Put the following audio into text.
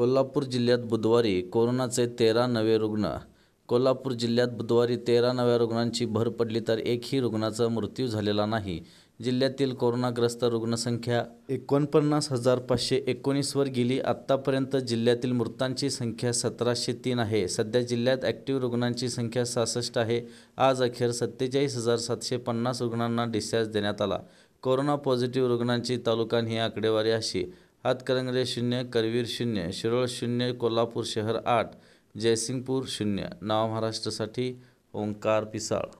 कोल्हापूर जिल्ह्यात बुधवारी कोरोनाचे तेरा नवे रुग्ण कोल्हापूर जिल्ह्यात बुधवारी तेरा नव्या रुग्णांची भर पडली तर एकही रुग्णाचा मृत्यू झालेला नाही जिल्ह्यातील कोरोनाग्रस्त रुग्णसंख्या एकोणपन्नास हजार पाचशे एकोणीसवर गेली आत्तापर्यंत जिल्ह्यातील मृतांची संख्या सतराशे तीन आहे सध्या जिल्ह्यात ॲक्टिव्ह रुग्णांची संख्या सहासष्ट आहे आज अखेर सत्तेचाळीस हजार सातशे पन्नास रुग्णांना डिस्चार्ज देण्यात आला कोरोना पॉझिटिव्ह रुग्णांची तालुका ही आकडेवारी अशी हातकरंगरे शून्य करवीर शून्य शिरोळ शून्य कोल्हापूर शहर आठ जयसिंगपूर शून्य नाव महाराष्ट्रासाठी ओंकार पिसाळ